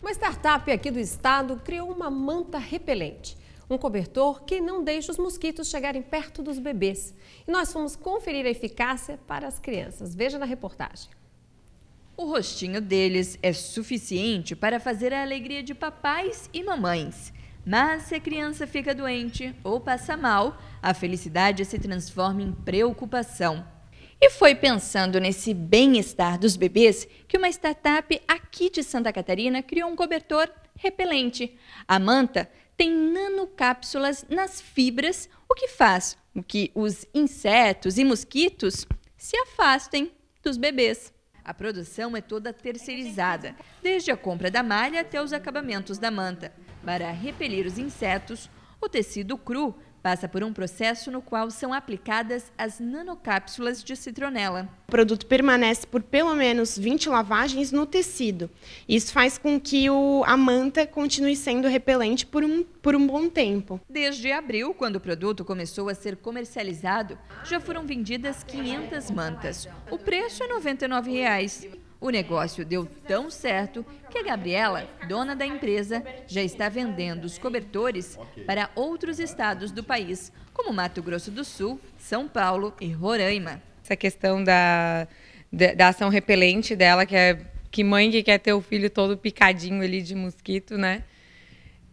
Uma startup aqui do estado criou uma manta repelente, um cobertor que não deixa os mosquitos chegarem perto dos bebês. E nós fomos conferir a eficácia para as crianças. Veja na reportagem. O rostinho deles é suficiente para fazer a alegria de papais e mamães. Mas se a criança fica doente ou passa mal, a felicidade se transforma em preocupação. E foi pensando nesse bem-estar dos bebês que uma startup aqui de Santa Catarina criou um cobertor repelente. A manta tem nanocápsulas nas fibras, o que faz com que os insetos e mosquitos se afastem dos bebês. A produção é toda terceirizada, desde a compra da malha até os acabamentos da manta. Para repelir os insetos, o tecido cru passa por um processo no qual são aplicadas as nanocápsulas de citronela. O produto permanece por pelo menos 20 lavagens no tecido. Isso faz com que o, a manta continue sendo repelente por um, por um bom tempo. Desde abril, quando o produto começou a ser comercializado, já foram vendidas 500 mantas. O preço é R$ 99. Reais. O negócio deu tão certo que a Gabriela, dona da empresa, já está vendendo os cobertores para outros estados do país, como Mato Grosso do Sul, São Paulo e Roraima. Essa questão da, da, da ação repelente dela, que é que mãe que quer ter o filho todo picadinho ali de mosquito, né?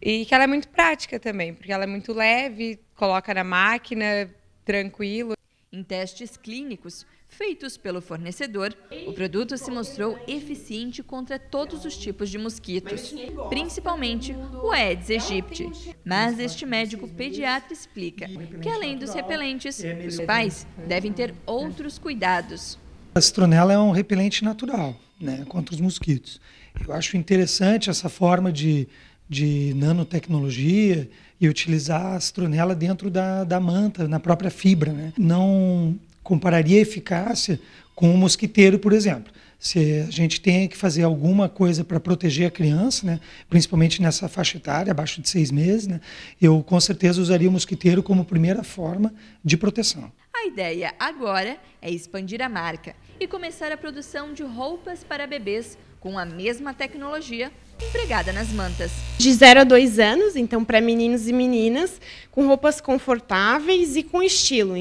E que ela é muito prática também, porque ela é muito leve, coloca na máquina, tranquilo. Em testes clínicos feitos pelo fornecedor, o produto se mostrou eficiente contra todos os tipos de mosquitos, principalmente o Aedes aegypti. Mas este médico pediatra explica que, além dos repelentes, os pais devem ter outros cuidados. A citronela é um repelente natural né, contra os mosquitos. Eu acho interessante essa forma de de nanotecnologia e utilizar a astronela dentro da, da manta, na própria fibra. Né? Não compararia a eficácia com o mosquiteiro, por exemplo. Se a gente tem que fazer alguma coisa para proteger a criança, né, principalmente nessa faixa etária, abaixo de seis meses, né, eu com certeza usaria o mosquiteiro como primeira forma de proteção. A ideia agora é expandir a marca e começar a produção de roupas para bebês com a mesma tecnologia empregada nas mantas. De 0 a 2 anos, então, para meninos e meninas, com roupas confortáveis e com estilo.